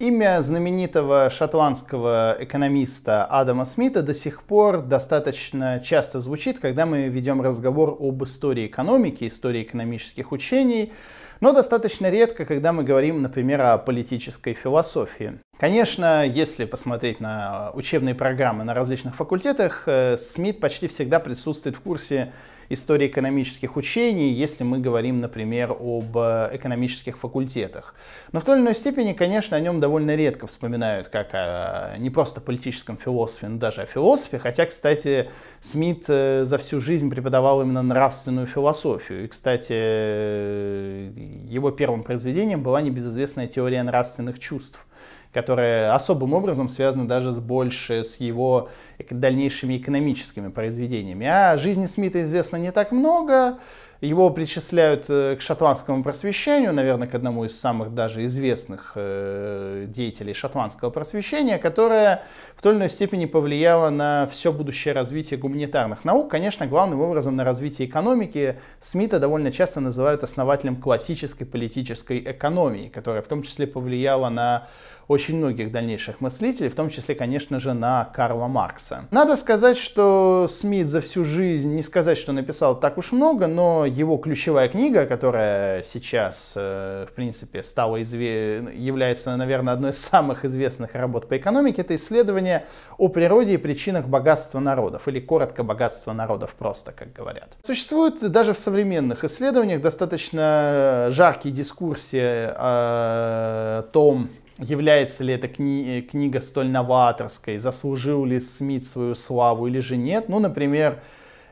Имя знаменитого шотландского экономиста Адама Смита до сих пор достаточно часто звучит, когда мы ведем разговор об истории экономики, истории экономических учений, но достаточно редко, когда мы говорим, например, о политической философии. Конечно, если посмотреть на учебные программы на различных факультетах, э, Смит почти всегда присутствует в курсе истории экономических учений, если мы говорим, например, об э, экономических факультетах. Но в той или иной степени, конечно, о нем довольно редко вспоминают как о э, не просто политическом философе, но даже о философе. Хотя, кстати, Смит э, за всю жизнь преподавал именно нравственную философию. И, кстати, его первым произведением была небезызвестная теория нравственных чувств которые особым образом связаны даже с больше с его дальнейшими экономическими произведениями. А жизни Смита известно не так много. Его причисляют э, к шотландскому просвещению, наверное, к одному из самых даже известных э, деятелей шотландского просвещения, которое в той или иной степени повлияло на все будущее развитие гуманитарных наук. Конечно, главным образом на развитие экономики Смита довольно часто называют основателем классической политической экономии, которая в том числе повлияла на очень многих дальнейших мыслителей, в том числе, конечно же, на Карла Маркса. Надо сказать, что Смит за всю жизнь, не сказать, что написал так уж много, но его ключевая книга, которая сейчас, э, в принципе, стала изве... является, наверное, одной из самых известных работ по экономике, это исследование о природе и причинах богатства народов, или коротко богатства народов просто, как говорят. Существует даже в современных исследованиях достаточно э, жаркие дискуссии э, о том, является ли эта кни э, книга столь новаторской, заслужил ли Смит свою славу или же нет. Ну, например,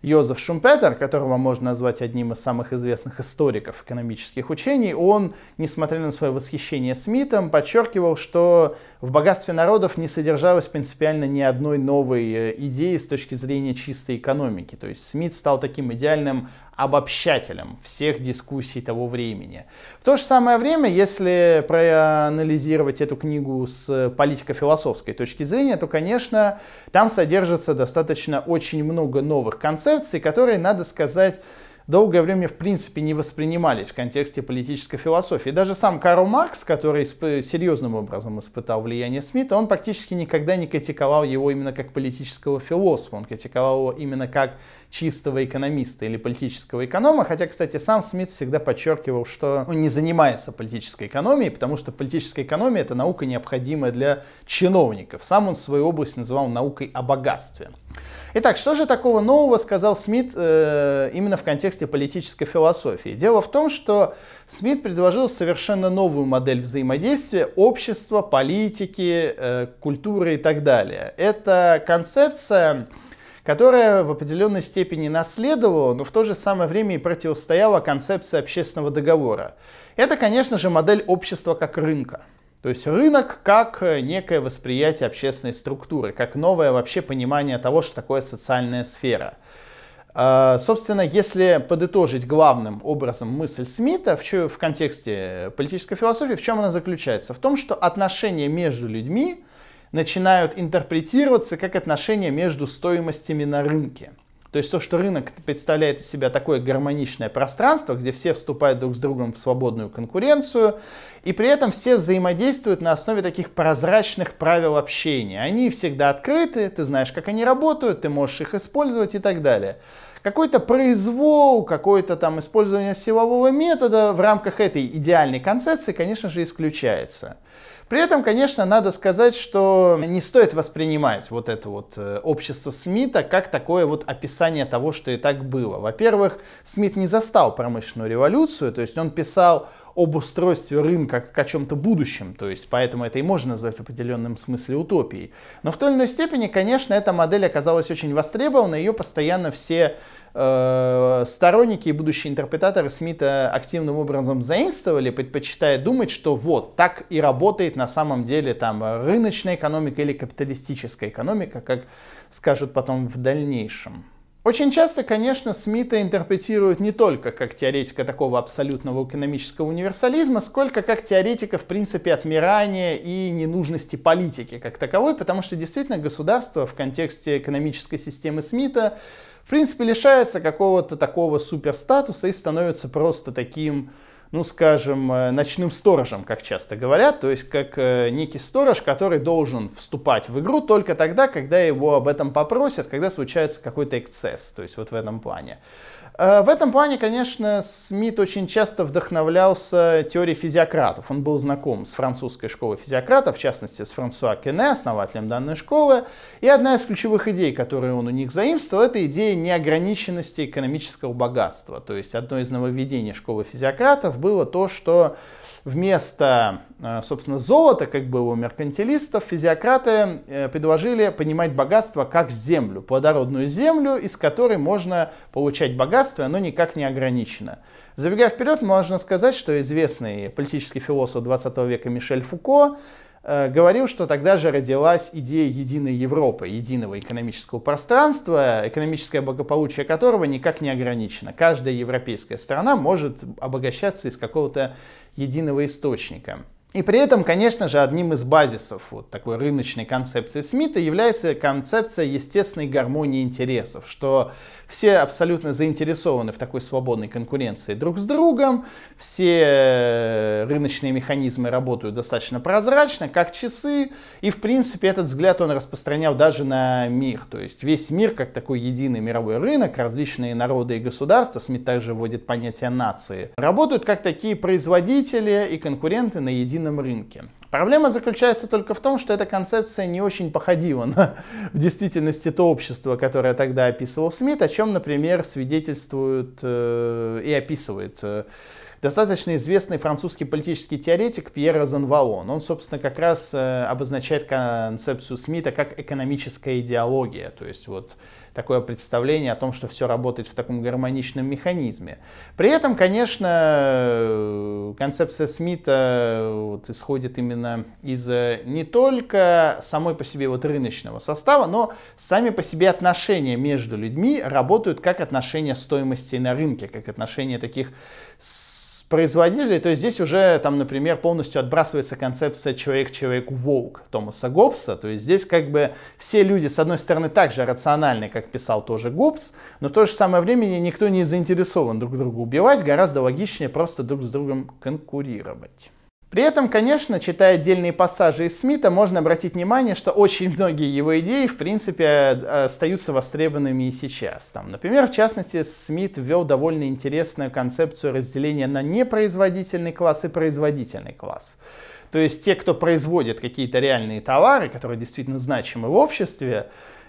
Йозеф Шумпетер, которого можно назвать одним из самых известных историков экономических учений, он, несмотря на свое восхищение Смитом, подчеркивал, что в богатстве народов не содержалось принципиально ни одной новой э, идеи с точки зрения чистой экономики. То есть Смит стал таким идеальным обобщателем всех дискуссий того времени. В то же самое время, если проанализировать эту книгу с политико-философской точки зрения, то, конечно, там содержится достаточно очень много новых концепций, которые, надо сказать, долгое время в принципе не воспринимались в контексте политической философии. Даже сам Карл Маркс, который серьезным образом испытал влияние Смита, он практически никогда не критиковал его именно как политического философа, он критиковал его именно как чистого экономиста или политического эконома, хотя, кстати, сам Смит всегда подчеркивал, что он не занимается политической экономией, потому что политическая экономия это наука необходимая для чиновников. Сам он свою область называл наукой о богатстве. Итак, что же такого нового сказал Смит э, именно в контексте контексте политической философии. Дело в том, что Смит предложил совершенно новую модель взаимодействия общества, политики, э, культуры и так далее. Это концепция, которая в определенной степени наследовала, но в то же самое время и противостояла концепции общественного договора. Это, конечно же, модель общества как рынка. То есть рынок как э, некое восприятие общественной структуры, как новое вообще понимание того, что такое социальная сфера. А, собственно, если подытожить главным образом мысль Смита в, в контексте политической философии, в чем она заключается? В том, что отношения между людьми начинают интерпретироваться как отношения между стоимостями на рынке. То есть то, что рынок представляет из себя такое гармоничное пространство, где все вступают друг с другом в свободную конкуренцию, и при этом все взаимодействуют на основе таких прозрачных правил общения. Они всегда открыты, ты знаешь, как они работают, ты можешь их использовать и так далее какой-то произвол, какое-то там использование силового метода в рамках этой идеальной концепции, конечно же, исключается. При этом, конечно, надо сказать, что не стоит воспринимать вот это вот э, общество Смита как такое вот описание того, что и так было. Во-первых, Смит не застал промышленную революцию, то есть он писал об устройстве рынка как о чем-то будущем, то есть поэтому это и можно назвать в определенном смысле утопией. Но в той или иной степени, конечно, эта модель оказалась очень востребована, ее постоянно все Э, сторонники и будущие интерпретаторы Смита активным образом заимствовали, предпочитая думать, что вот так и работает на самом деле там рыночная экономика или капиталистическая экономика, как скажут потом в дальнейшем. Очень часто, конечно, Смита интерпретируют не только как теоретика такого абсолютного экономического универсализма, сколько как теоретика, в принципе, отмирания и ненужности политики как таковой, потому что действительно государство в контексте экономической системы Смита в принципе, лишается какого-то такого суперстатуса и становится просто таким, ну, скажем, э, ночным сторожем, как часто говорят, то есть как э, некий сторож, который должен вступать в игру только тогда, когда его об этом попросят, когда случается какой-то эксцесс, то есть вот в этом плане. Э, в этом плане, конечно, Смит очень часто вдохновлялся теорией физиократов. Он был знаком с французской школой физиократов, в частности, с Франсуа Кене, основателем данной школы. И одна из ключевых идей, которые он у них заимствовал, это идея неограниченности экономического богатства. То есть одно из нововведений школы физиократов было то, что вместо, э, собственно, золота, как было у меркантилистов, физиократы э, предложили понимать богатство как землю, плодородную землю, из которой можно получать богатство, оно никак не ограничено. Забегая вперед, можно сказать, что известный политический философ 20 века Мишель Фуко э, говорил, что тогда же родилась идея единой Европы, единого экономического пространства, экономическое благополучие которого никак не ограничено. Каждая европейская страна может обогащаться из какого-то единого источника. И при этом, конечно же, одним из базисов вот такой рыночной концепции Смита является концепция естественной гармонии интересов, что все абсолютно заинтересованы в такой свободной конкуренции друг с другом, все э, рыночные механизмы работают достаточно прозрачно, как часы, и, в принципе, этот взгляд он распространял даже на мир, то есть весь мир как такой единый мировой рынок, различные народы и государства, Смит также вводит понятие нации, работают как такие производители и конкуренты на едином активном рынке. Проблема заключается только в том, что эта концепция не очень походила на в действительности то общество, которое тогда описывал Смит, о чем, например, свидетельствует э, и описывает э, достаточно известный французский политический теоретик Пьер Розенвалон. Он, собственно, как раз э, обозначает концепцию Смита как экономическая идеология, то есть вот такое представление о том, что все работает в таком гармоничном механизме. При этом, конечно, э, концепция Смита э, вот, исходит именно из не только самой по себе вот рыночного состава, но сами по себе отношения между людьми работают как отношения стоимости на рынке, как отношения таких с производителей, то есть здесь уже, там, например, полностью отбрасывается концепция «человек-человек-волк» Томаса Гоббса, то есть здесь как бы все люди, с одной стороны, также рациональны, как писал тоже Гоббс, но в то же самое время никто не заинтересован друг друга убивать, гораздо логичнее просто друг с другом конкурировать. При этом, конечно, читая отдельные пассажи из Смита, можно обратить внимание, что очень многие его идеи, в принципе, э, остаются востребованными и сейчас. Там, например, в частности, Смит ввел довольно интересную концепцию разделения на непроизводительный класс и производительный класс. То есть те, кто производит какие-то реальные товары, которые действительно значимы в обществе,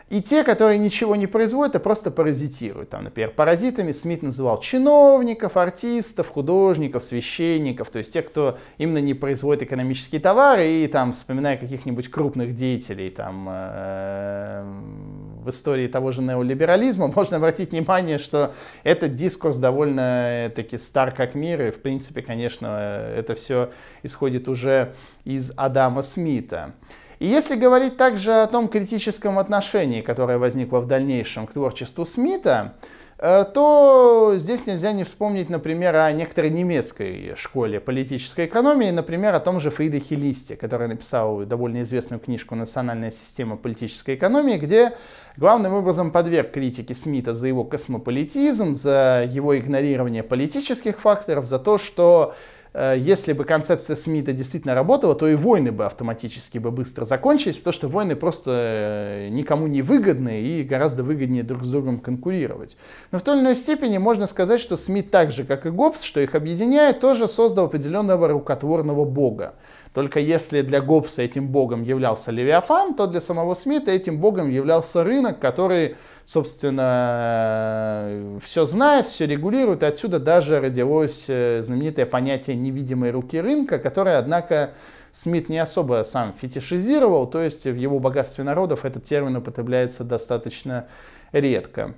и те, которые ничего не производят, а просто паразитируют. Там, например, паразитами Смит называл чиновников, артистов, художников, священников, то есть тех, кто именно не производит экономические товары и там, вспоминая каких-нибудь крупных деятелей там, э, эм, в истории того же неолиберализма, можно обратить внимание, что этот дискурс довольно-таки стар как мир, и в принципе, конечно, это все исходит уже из Адама Смита. И если говорить также о том критическом отношении, которое возникло в дальнейшем к творчеству Смита, э, то здесь нельзя не вспомнить, например, о некоторой немецкой школе политической экономии, например, о том же Фридрихе Листе, который написал довольно известную книжку «Национальная система политической экономии», где главным образом подверг критике Смита за его космополитизм, за его игнорирование политических факторов, за то, что Э, если бы концепция Смита действительно работала, то и войны бы автоматически бы быстро закончились, потому что войны просто э, никому не выгодны и гораздо выгоднее друг с другом конкурировать. Но в той или иной степени можно сказать, что Смит так же, как и Гоббс, что их объединяет, тоже создал определенного рукотворного бога. Только если для Гоббса этим богом являлся Левиафан, то для самого Смита этим богом являлся рынок, который, собственно, э, все знает, все регулирует. И отсюда даже родилось э, знаменитое понятие невидимой руки рынка, которое, однако, Смит не особо сам фетишизировал, то есть в его богатстве народов этот термин употребляется достаточно редко.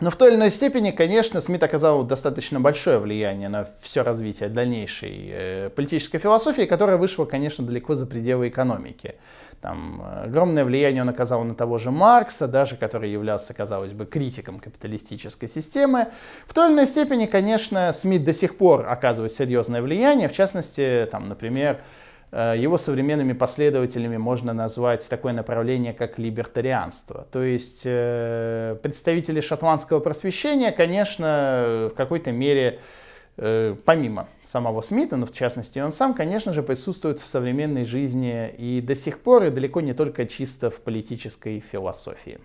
Но в той или иной степени, конечно, СМИТ оказал достаточно большое влияние на все развитие дальнейшей э, политической философии, которая вышла, конечно, далеко за пределы экономики. Там э, огромное влияние он оказал на того же Маркса, даже который являлся, казалось бы, критиком капиталистической системы. В той или иной степени, конечно, Смит до сих пор оказывает серьезное влияние, в частности, там, например, Э, его современными последователями можно назвать такое направление, как либертарианство. То есть э, представители шотландского просвещения, конечно, в какой-то мере э, помимо самого Смита, но в частности он сам, конечно же, присутствует в современной жизни и до сих пор, и далеко не только чисто в политической философии.